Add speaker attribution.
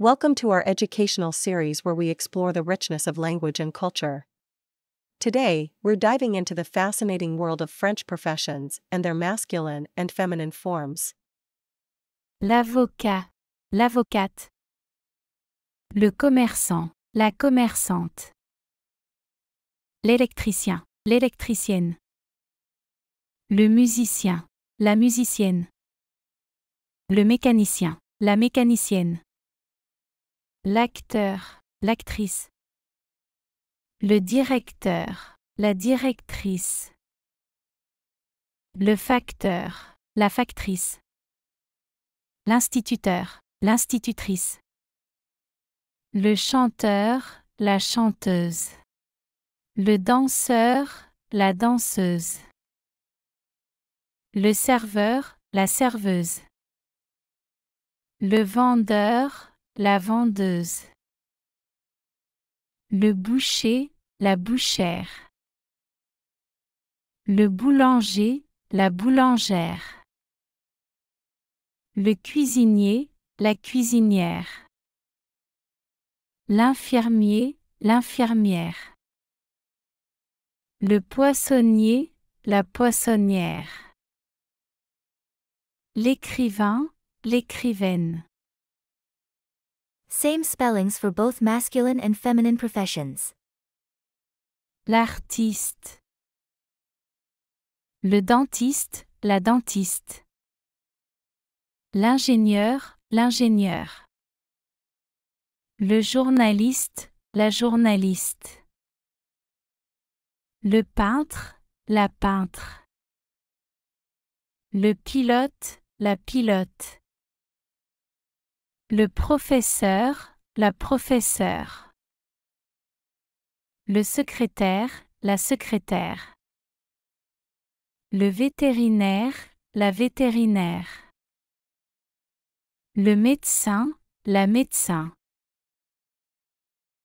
Speaker 1: Welcome to our educational series where we explore the richness of language and culture. Today, we're diving into the fascinating world of French professions and their masculine and feminine forms. L'avocat, l'avocate. Le commerçant, la commerçante. L'électricien, l'électricienne. Le musicien, la musicienne. Le mécanicien, la mécanicienne. l'acteur, l'actrice, le directeur, la directrice, le facteur, la factrice, l'instituteur, l'institutrice, le chanteur, la chanteuse, le danseur, la danseuse, le serveur, la serveuse, le vendeur, la vendeuse. Le boucher, la bouchère. Le boulanger, la boulangère. Le cuisinier, la cuisinière. L'infirmier, l'infirmière. Le poissonnier, la poissonnière. L'écrivain, l'écrivaine. Same spellings for both masculine and feminine professions. L'artiste. Le dentiste, la dentiste. L'ingénieur, l'ingénieur. Le journaliste, la journaliste. Le peintre, la peintre. Le pilote, la pilote. Le professeur, la professeure. Le secrétaire, la secrétaire. Le vétérinaire, la vétérinaire. Le médecin, la médecin.